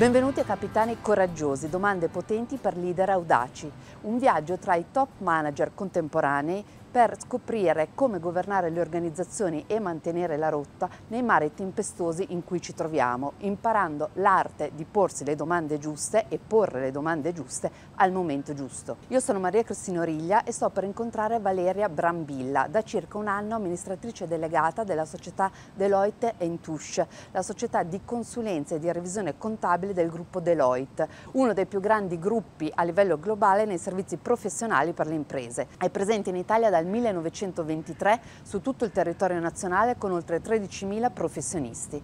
Benvenuti a Capitani Coraggiosi, domande potenti per leader audaci, un viaggio tra i top manager contemporanei per scoprire come governare le organizzazioni e mantenere la rotta nei mari tempestosi in cui ci troviamo, imparando l'arte di porsi le domande giuste e porre le domande giuste al momento giusto. Io sono Maria Cristina Origlia e sto per incontrare Valeria Brambilla, da circa un anno amministratrice delegata della società Deloitte Entouche, la società di consulenza e di revisione contabile del gruppo Deloitte, uno dei più grandi gruppi a livello globale nei servizi professionali per le imprese. È presente in Italia da dal 1923 su tutto il territorio nazionale con oltre 13.000 professionisti.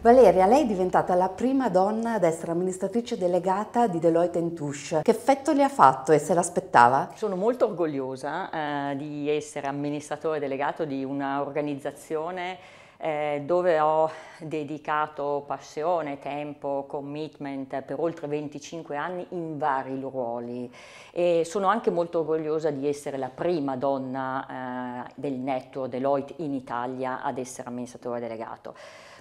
Valeria, lei è diventata la prima donna ad essere amministratrice delegata di Deloitte Touche. Che effetto le ha fatto e se l'aspettava? Sono molto orgogliosa eh, di essere amministratore delegato di un'organizzazione eh, dove ho dedicato passione, tempo, commitment per oltre 25 anni in vari ruoli e sono anche molto orgogliosa di essere la prima donna eh, del network Deloitte in Italia ad essere amministratore delegato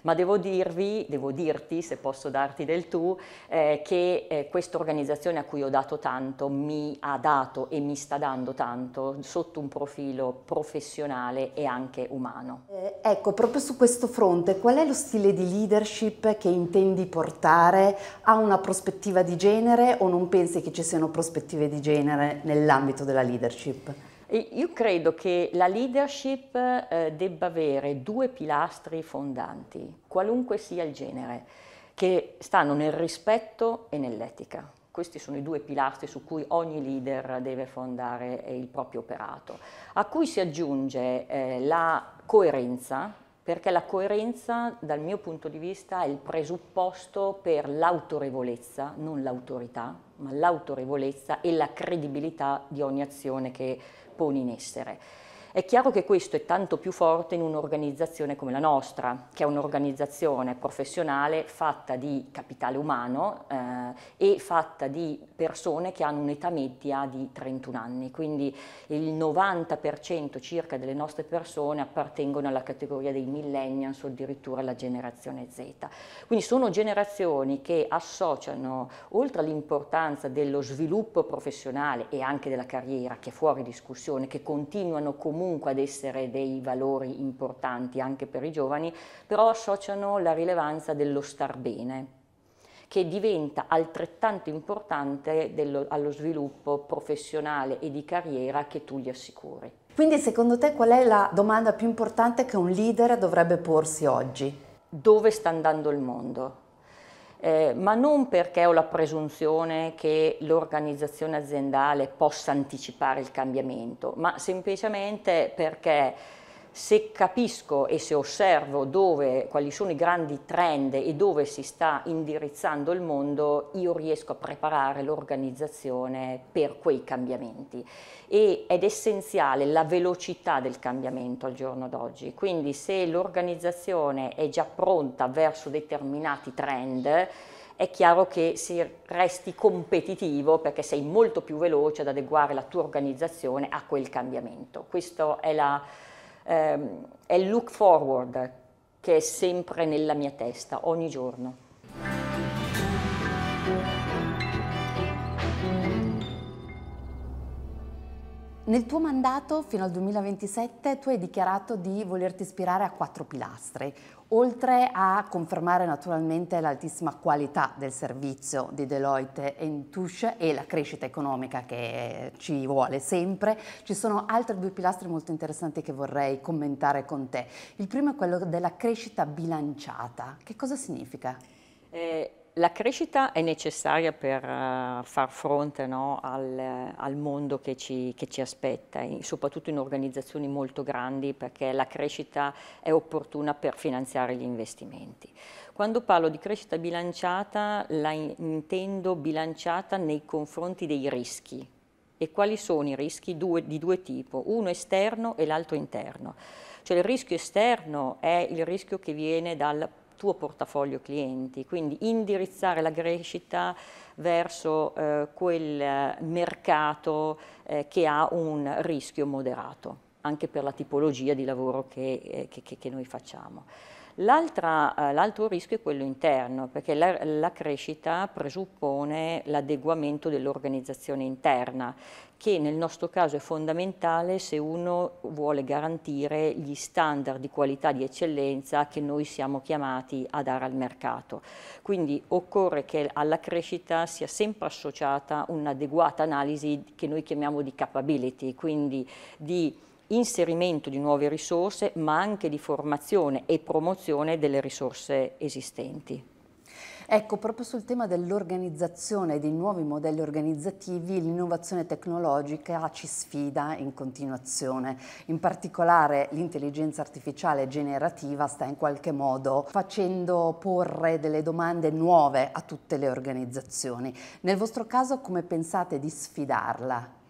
ma devo dirvi, devo dirti, se posso darti del tu, eh, che eh, questa organizzazione a cui ho dato tanto mi ha dato e mi sta dando tanto sotto un profilo professionale e anche umano. Eh, ecco, proprio su questo fronte, qual è lo stile di leadership che intendi portare? Ha una prospettiva di genere o non pensi che ci siano prospettive di genere nell'ambito della leadership? io credo che la leadership eh, debba avere due pilastri fondanti, qualunque sia il genere, che stanno nel rispetto e nell'etica. Questi sono i due pilastri su cui ogni leader deve fondare eh, il proprio operato, a cui si aggiunge eh, la coerenza perché la coerenza dal mio punto di vista è il presupposto per l'autorevolezza, non l'autorità, ma l'autorevolezza e la credibilità di ogni azione che poni in essere. È chiaro che questo è tanto più forte in un'organizzazione come la nostra, che è un'organizzazione professionale fatta di capitale umano eh, e fatta di persone che hanno un'età media di 31 anni, quindi il 90% circa delle nostre persone appartengono alla categoria dei millennials o addirittura alla generazione Z. Quindi sono generazioni che associano, oltre all'importanza dello sviluppo professionale e anche della carriera, che è fuori discussione, che continuano comunque comunque ad essere dei valori importanti anche per i giovani, però associano la rilevanza dello star bene che diventa altrettanto importante dello, allo sviluppo professionale e di carriera che tu gli assicuri. Quindi secondo te qual è la domanda più importante che un leader dovrebbe porsi oggi? Dove sta andando il mondo? eh, ma non perché ho la presunzione che l'organizzazione aziendale possa anticipare il cambiamento, ma semplicemente perché se capisco e se osservo dove, quali sono i grandi trend e dove si sta indirizzando il mondo, io riesco a preparare l'organizzazione per quei cambiamenti. E ed è essenziale la velocità del cambiamento al giorno d'oggi, quindi se l'organizzazione è già pronta verso determinati trend, è chiaro che si resti competitivo perché sei molto più veloce ad adeguare la tua organizzazione a quel cambiamento. Questa è la Ehm, è il look forward che è sempre nella mia testa, ogni giorno. Nel tuo mandato fino al 2027 tu hai dichiarato di volerti ispirare a quattro pilastri, oltre a confermare naturalmente l'altissima qualità del servizio di Deloitte Touche e la crescita economica che ci vuole sempre, ci sono altri due pilastri molto interessanti che vorrei commentare con te. Il primo è quello della crescita bilanciata. Che cosa significa? Eh la crescita è necessaria per eh, far fronte no, al, al, mondo che ci, che ci, aspetta, soprattutto in organizzazioni molto grandi perché la crescita è opportuna per finanziare gli investimenti. Quando parlo di crescita bilanciata la intendo bilanciata nei confronti dei rischi. E quali sono i rischi due, di due tipi, uno esterno e l'altro interno. Cioè il rischio esterno è il rischio che viene dal tuo portafoglio clienti, quindi indirizzare la crescita verso eh, quel eh, mercato eh, che ha un rischio moderato, anche per la tipologia di lavoro che, eh, che, che noi facciamo. Eh, l'altro rischio è quello interno, perché la, la crescita presuppone l'adeguamento dell'organizzazione interna, che nel nostro caso è fondamentale se uno vuole garantire gli standard di qualità di eccellenza che noi siamo chiamati a dare al mercato. Quindi occorre che alla crescita sia sempre associata un'adeguata analisi che noi chiamiamo di capability, quindi di inserimento di nuove risorse, ma anche di formazione e promozione delle risorse esistenti. Ecco, proprio sul tema dell'organizzazione dei nuovi modelli organizzativi, l'innovazione tecnologica ci sfida in continuazione. In particolare l'intelligenza artificiale generativa sta in qualche modo facendo porre delle domande nuove a tutte le organizzazioni. Nel vostro caso come pensate di sfidarla?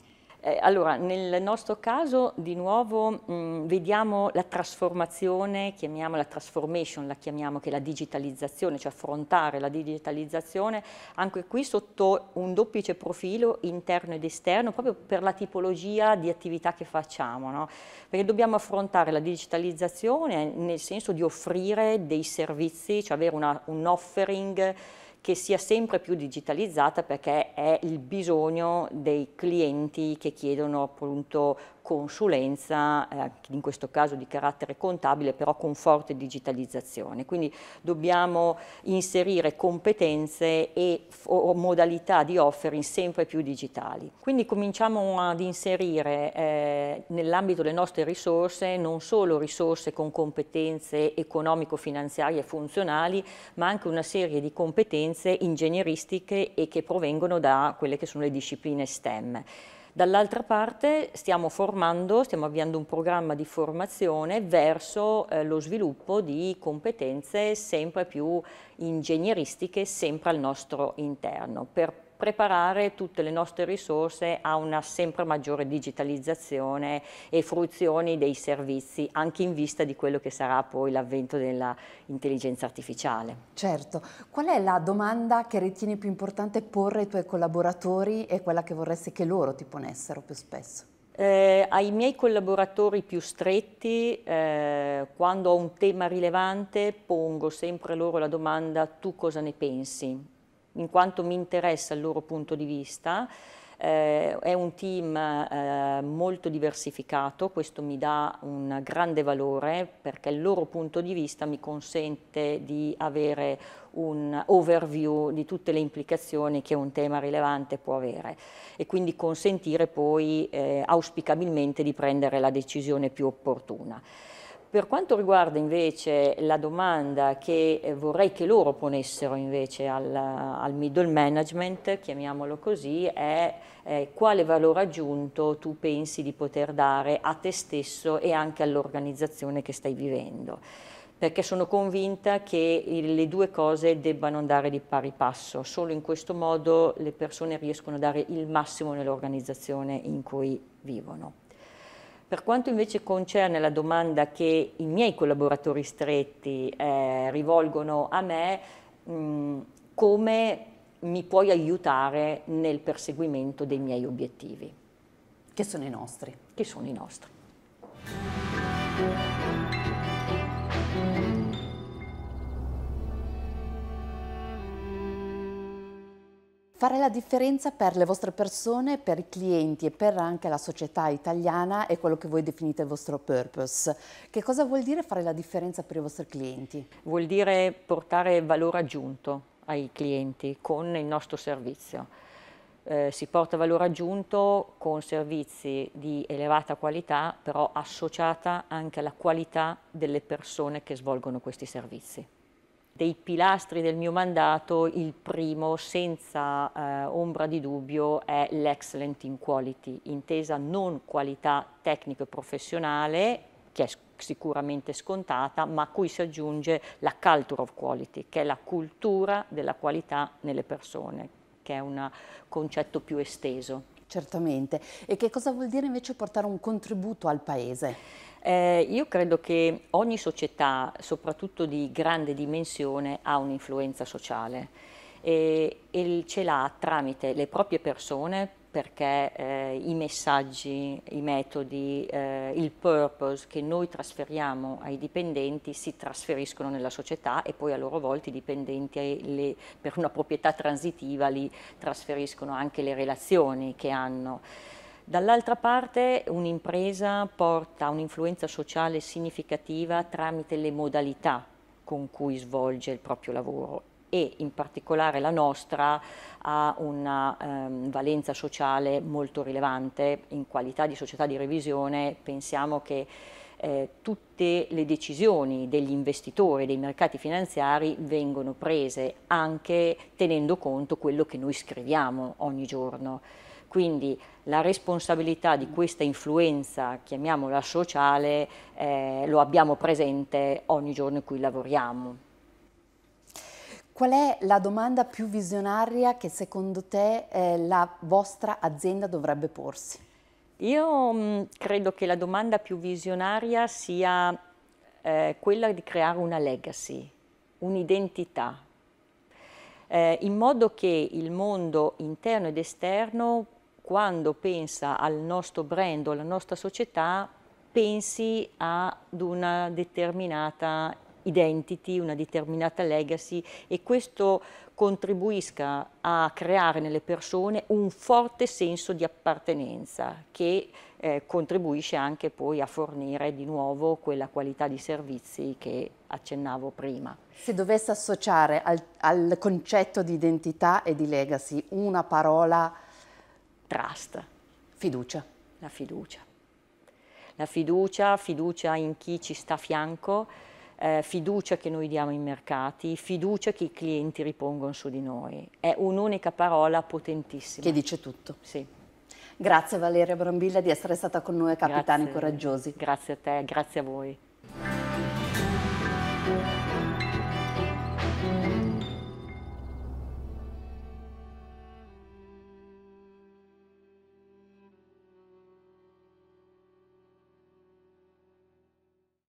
Eh, allora, nel nostro caso di nuovo mh, mm, vediamo la trasformazione, chiamiamola transformation, la chiamiamo che è la digitalizzazione, cioè affrontare la digitalizzazione, anche qui sotto un duplice profilo interno ed esterno, proprio per la tipologia di attività che facciamo, no? perché dobbiamo affrontare la digitalizzazione nel senso di offrire dei servizi, cioè avere una, un offering che sia sempre più digitalizzata perché è il bisogno dei clienti che chiedono appunto consulenza, eh, in questo caso di carattere contabile, però con forte digitalizzazione. Quindi dobbiamo inserire competenze e modalità di offering sempre più digitali. Quindi cominciamo ad inserire eh, nell'ambito delle nostre risorse non solo risorse con competenze economico-finanziarie e funzionali, ma anche una serie di competenze competenze ingegneristiche e che provengono da quelle che sono le discipline STEM. Dall'altra parte stiamo formando, stiamo avviando un programma di formazione verso eh, lo sviluppo di competenze sempre più ingegneristiche, sempre al nostro interno, per preparare tutte le nostre risorse a una sempre maggiore digitalizzazione e fruizione dei servizi, anche in vista di quello che sarà poi l'avvento dell'intelligenza artificiale. Certo. Qual è la domanda che ritieni più importante porre ai tuoi collaboratori e quella che vorresti che loro ti ponessero più spesso? Eh, ai miei collaboratori più stretti, eh, quando ho un tema rilevante, pongo sempre loro la domanda tu cosa ne pensi? in quanto mi interessa il loro punto di vista. Eh, è un team eh, molto diversificato, questo mi dà un grande valore perché il loro punto di vista mi consente di avere un overview di tutte le implicazioni che un tema rilevante può avere e quindi consentire poi eh, auspicabilmente di prendere la decisione più opportuna. Per quanto riguarda invece la domanda che eh, vorrei che loro ponessero invece al, al middle management, chiamiamolo così, è eh, quale valore aggiunto tu pensi di poter dare a te stesso e anche all'organizzazione che stai vivendo perché sono convinta che le due cose debbano andare di pari passo, solo in questo modo le persone riescono a dare il massimo nell'organizzazione in cui vivono. Per quanto invece concerne la domanda che i miei collaboratori stretti eh, rivolgono a me, mh, mm, come mi puoi aiutare nel perseguimento dei miei obiettivi? Che sono i nostri. Che sono i nostri. Fare la differenza per le vostre persone, per i clienti e per anche la società italiana è quello che voi definite il vostro purpose. Che cosa vuol dire fare la differenza per i vostri clienti? Vuol dire portare valore aggiunto ai clienti con il nostro servizio. Eh, si porta valore aggiunto con servizi di elevata qualità, però associata anche alla qualità delle persone che svolgono questi servizi dei pilastri del mio mandato, il primo, senza eh, ombra di dubbio, è l'excellent in quality, intesa non qualità tecnico e professionale, che è sicuramente scontata, ma a cui si aggiunge la culture of quality, che è la cultura della qualità nelle persone, che è un concetto più esteso. Certamente. E che cosa vuol dire invece portare un contributo al Paese? Eh, io credo che ogni società, soprattutto di grande dimensione, ha un'influenza sociale e, e ce l'ha tramite le proprie persone perché eh, i messaggi, i metodi, eh, il purpose che noi trasferiamo ai dipendenti si trasferiscono nella società e poi a loro volta i dipendenti le, per una proprietà transitiva li trasferiscono anche le relazioni che hanno. Dall'altra parte un'impresa porta un'influenza sociale significativa tramite le modalità con cui svolge il proprio lavoro e in particolare la nostra ha una ehm, valenza sociale molto rilevante in qualità di società di revisione pensiamo che eh, tutte le decisioni degli investitori, dei mercati finanziari vengono prese anche tenendo conto quello che noi scriviamo ogni giorno. Quindi la responsabilità di questa influenza, chiamiamola sociale, eh, lo abbiamo presente ogni giorno in cui lavoriamo. Qual è la domanda più visionaria che secondo te eh, la vostra azienda dovrebbe porsi? Io mh, mm, credo che la domanda più visionaria sia eh, quella di creare una legacy, un'identità, eh, in modo che il mondo interno ed esterno quando pensa al nostro brand o alla nostra società pensi ad una determinata identity, una determinata legacy e questo contribuisca a creare nelle persone un forte senso di appartenenza che eh, contribuisce anche poi a fornire di nuovo quella qualità di servizi che accennavo prima. Se dovesse associare al, al concetto di identità e di legacy una parola Trust, fiducia, la fiducia. La fiducia, fiducia in chi ci sta a fianco, eh, fiducia che noi diamo ai mercati, fiducia che i clienti ripongono su di noi. È un'unica parola potentissima. Che dice tutto. Sì. Grazie Valeria Brambilla di essere stata con noi a Capitani grazie, Coraggiosi. Grazie a te, grazie a voi.